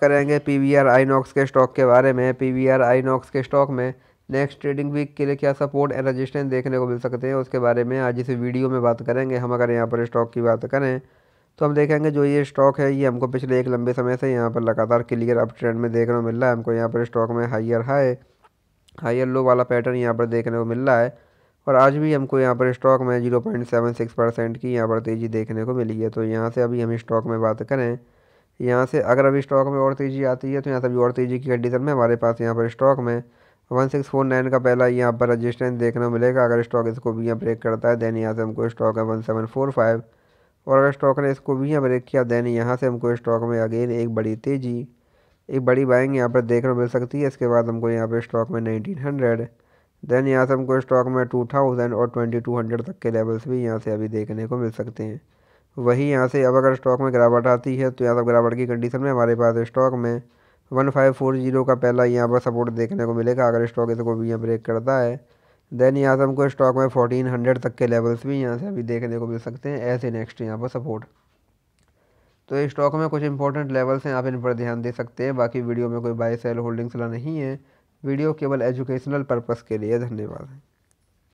करेंगे P V R Inox के stock के बारे में पी वी आर नॉक्स के स्टॉक में नेक्स्ट ट्रेडिंग वीक के लिए क्या सपोर्ट एंड रजिस्टेंस देखने को मिल सकते हैं उसके बारे में आज इस वीडियो में बात करेंगे हम अगर यहाँ पर स्टॉक की बात करें तो हम देखेंगे जो ये स्टॉक है ये हमको पिछले एक लंबे समय से यहाँ पर लगातार क्लियर अप ट्रेंड में देखने को मिल रहा है हमको यहाँ पर स्टॉक में हाइयर हाई हाइयर लो वाला पैटर्न यहाँ पर देखने को मिल रहा है और आज भी हमको यहाँ पर स्टॉक में zero point seven six percent की यहाँ पर तेज़ी देखने को मिली है तो यहाँ से अभी हम स्टॉक में बात करें यहाँ से अगर अभी स्टॉक में और तेज़ी आती है तो यहाँ से अभी और तेज़ी की कंडीशन में हमारे पास यहाँ पर स्टॉक में वन सिक्स फोर नाइन का पहला यहाँ पर रजिस्टेंस देखने को मिलेगा अगर स्टॉक इसको भी यहाँ ब्रेक करता है देन यहाँ से हमको स्टॉक है वन सेवन फोर फाइव और अगर स्टॉक ने इसको भी यहाँ ब्रेक किया देन यहाँ से हमको स्टॉक में अगेन एक बड़ी तेज़ी एक बड़ी बाइंग यहाँ पर देखने को मिल सकती है इसके बाद हमको यहाँ पर स्टॉक में नाइनटीन हंड्रेड देन यहाँ से हमको स्टॉक में टू थाउजेंड और ट्वेंटी टू हंड्रेड तक के लेवल्स भी यहाँ से अभी देखने को मिल सकते हैं वही यहाँ से अब अगर स्टॉक में गिरावट आती है तो यहाँ सब गिरावट की कंडीशन में हमारे पास स्टॉक में वन फाइव फोर जीरो का पहला यहाँ पर सपोर्ट देखने को मिलेगा अगर स्टॉक इसको भी यहाँ ब्रेक करता है देन यहाँ से हमको स्टॉक में फोर्टीन हंड्रेड तक के लेवल्स भी यहाँ से अभी देखने को मिल सकते हैं ऐसे नेक्स्ट यहाँ पर सपोर्ट तो स्टॉक में कुछ इंपॉर्टेंट लेवल्स हैं आप इन पर ध्यान दे सकते हैं बाकी वीडियो में कोई बाय सेल होल्डिंग्स ला नहीं है वीडियो केवल एजुकेशनल पर्पज़ के लिए धन्यवाद